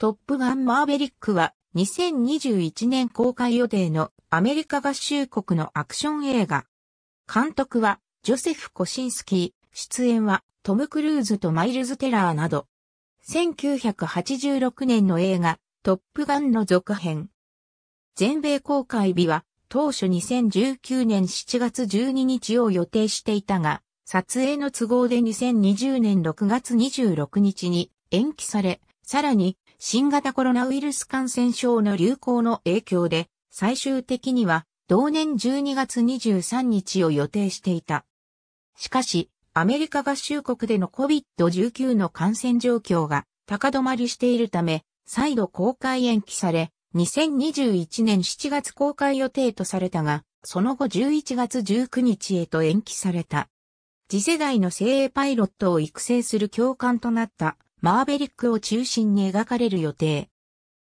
トップガンマーベリックは2021年公開予定のアメリカ合衆国のアクション映画。監督はジョセフ・コシンスキー、出演はトム・クルーズとマイルズ・テラーなど。1986年の映画トップガンの続編。全米公開日は当初2019年7月12日を予定していたが、撮影の都合で2020年6月26日に延期され、さらに新型コロナウイルス感染症の流行の影響で、最終的には同年12月23日を予定していた。しかし、アメリカ合衆国での COVID-19 の感染状況が高止まりしているため、再度公開延期され、2021年7月公開予定とされたが、その後11月19日へと延期された。次世代の精鋭パイロットを育成する教官となったマーベリックを中心に描かれる予定。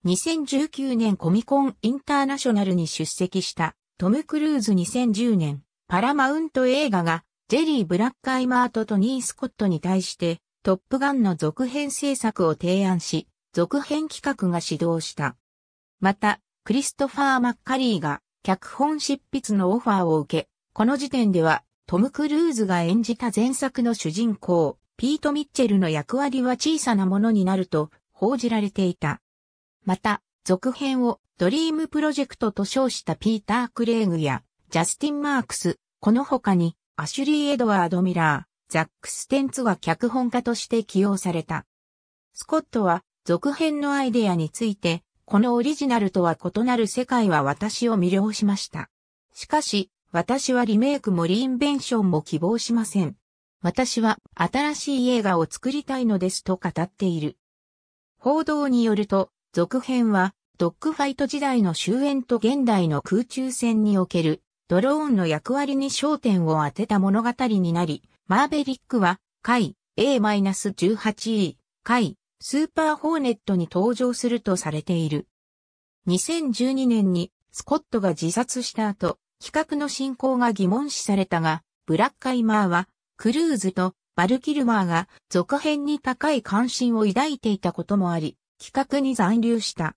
2019年コミコンインターナショナルに出席したトム・クルーズ2010年パラマウント映画がジェリー・ブラックアイマートとニー・スコットに対してトップガンの続編制作を提案し、続編企画が始動した。また、クリストファー・マッカリーが脚本執筆のオファーを受け、この時点ではトム・クルーズが演じた前作の主人公、ピート・ミッチェルの役割は小さなものになると報じられていた。また、続編をドリームプロジェクトと称したピーター・クレーグやジャスティン・マークス、この他にアシュリー・エドワード・ミラー、ザック・ステンツが脚本家として起用された。スコットは続編のアイデアについて、このオリジナルとは異なる世界は私を魅了しました。しかし、私はリメイクもリインベンションも希望しません。私は新しい映画を作りたいのですと語っている。報道によると、続編は、ドッグファイト時代の終焉と現代の空中戦におけるドローンの役割に焦点を当てた物語になり、マーベリックは、回 A-18E、回スーパーホーネットに登場するとされている。2012年にスコットが自殺した後、企画の進行が疑問視されたが、ブラックアイマーはクルーズとバルキルマーが続編に高い関心を抱いていたこともあり、企画に残留した。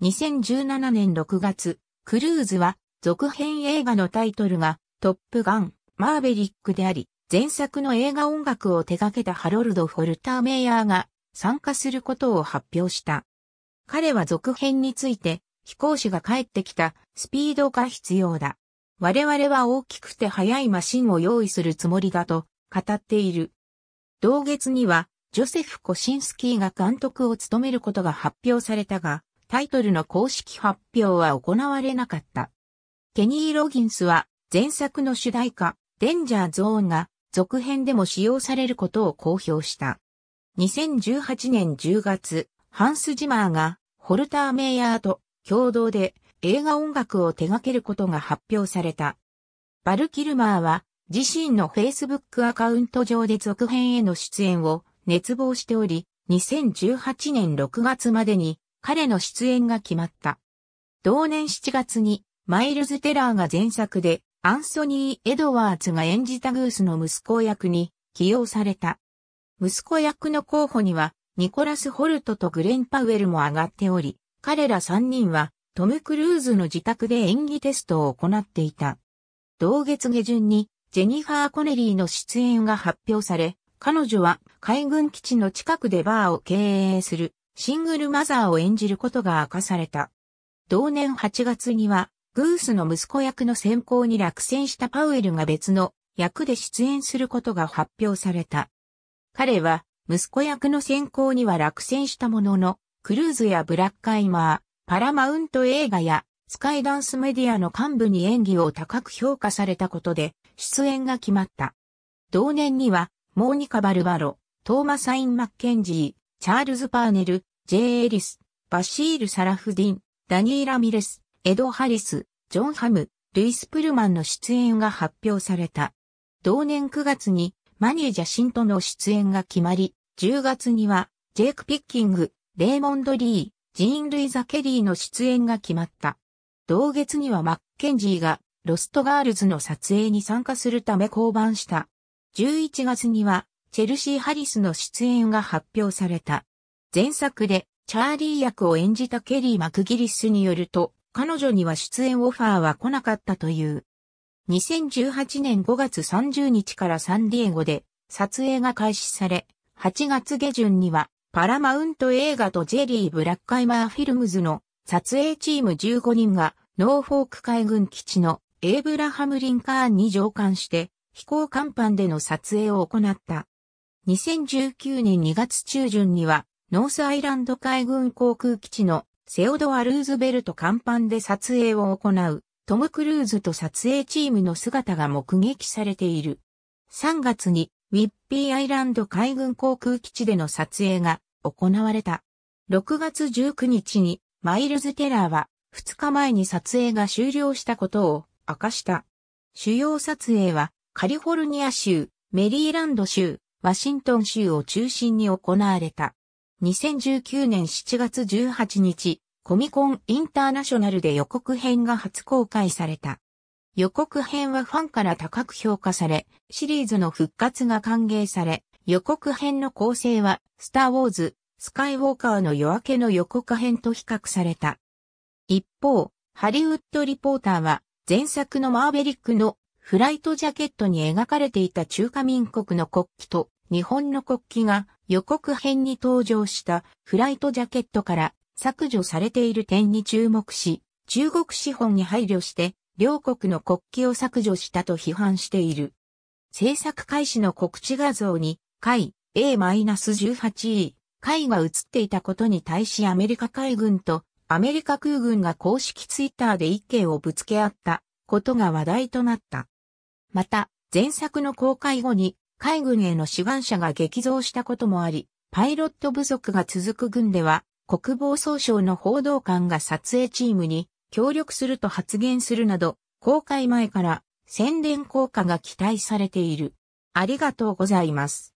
2017年6月、クルーズは続編映画のタイトルがトップガン、マーベリックであり、前作の映画音楽を手掛けたハロルド・フォルターメイヤーが参加することを発表した。彼は続編について飛行士が帰ってきたスピードが必要だ。我々は大きくて速いマシンを用意するつもりだと語っている。同月には、ジョセフ・コシンスキーが監督を務めることが発表されたが、タイトルの公式発表は行われなかった。ケニー・ロギンスは前作の主題歌、デンジャー・ゾーンが続編でも使用されることを公表した。2018年10月、ハンス・ジマーがホルター・メイヤーと共同で映画音楽を手掛けることが発表された。バル・キルマーは自身の Facebook アカウント上で続編への出演を熱望しており、2018年6月までに彼の出演が決まった。同年7月にマイルズ・テラーが前作でアンソニー・エドワーズが演じたグースの息子役に起用された。息子役の候補にはニコラス・ホルトとグレン・パウエルも上がっており、彼ら3人はトム・クルーズの自宅で演技テストを行っていた。同月下旬にジェニファー・コネリーの出演が発表され、彼女は海軍基地の近くでバーを経営するシングルマザーを演じることが明かされた。同年8月には、グースの息子役の選考に落選したパウエルが別の役で出演することが発表された。彼は息子役の選考には落選したものの、クルーズやブラックアイマー、パラマウント映画やスカイダンスメディアの幹部に演技を高く評価されたことで出演が決まった。同年にはモーニカ・バルバロ、トーマ・サイン・マッケンジー、チャールズ・パーネル、ジェイ・エリス、バシール・サラフディン、ダニー・ラミレス、エド・ハリス、ジョン・ハム、ルイス・プルマンの出演が発表された。同年9月にマニー・ジャシントの出演が決まり、10月にはジェイク・ピッキング、レーモンド・リー、ジーン・ルイザ・ケリーの出演が決まった。同月にはマッケンジーがロストガールズの撮影に参加するため降板した。11月にはチェルシー・ハリスの出演が発表された。前作でチャーリー役を演じたケリー・マクギリスによると、彼女には出演オファーは来なかったという。2018年5月30日からサンディエゴで撮影が開始され、8月下旬にはパラマウント映画とジェリー・ブラッカイマーフィルムズの撮影チーム15人がノーフォーク海軍基地のエイブラハム・リンカーンに乗艦して飛行甲板での撮影を行った。2019年2月中旬にはノースアイランド海軍航空基地のセオドア・ルーズベルト甲板で撮影を行うトム・クルーズと撮影チームの姿が目撃されている。3月にウィッピーアイランド海軍航空基地での撮影が行われた。6月19日にマイルズ・テラーは2日前に撮影が終了したことを明かした。主要撮影はカリフォルニア州、メリーランド州、ワシントン州を中心に行われた。2019年7月18日、コミコンインターナショナルで予告編が初公開された。予告編はファンから高く評価され、シリーズの復活が歓迎され、予告編の構成は、スター・ウォーズ、スカイ・ウォーカーの夜明けの予告編と比較された。一方、ハリウッド・リポーターは、前作のマーベリックのフライトジャケットに描かれていた中華民国の国旗と日本の国旗が予告編に登場したフライトジャケットから削除されている点に注目し、中国資本に配慮して両国の国旗を削除したと批判している。制作開始の告知画像に海 A-18E 海が映っていたことに対しアメリカ海軍とアメリカ空軍が公式ツイッターで意見をぶつけ合ったことが話題となった。また、前作の公開後に海軍への志願者が激増したこともあり、パイロット不足が続く軍では、国防総省の報道官が撮影チームに協力すると発言するなど、公開前から宣伝効果が期待されている。ありがとうございます。